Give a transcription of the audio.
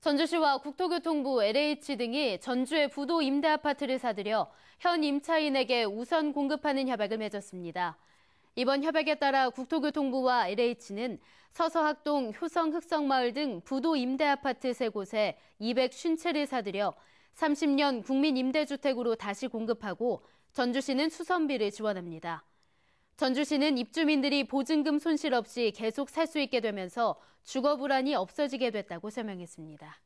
전주시와 국토교통부 LH 등이 전주의 부도 임대 아파트를 사들여 현 임차인에게 우선 공급하는 협약을 맺었습니다. 이번 협약에 따라 국토교통부와 LH는 서서학동, 효성 흑성마을 등 부도 임대 아파트 세 곳에 250채를 사들여 30년 국민 임대주택으로 다시 공급하고 전주시는 수선비를 지원합니다. 전주시는 입주민들이 보증금 손실 없이 계속 살 수 있게 되면서 주거 불안이 없어지게 됐다고 설명했습니다.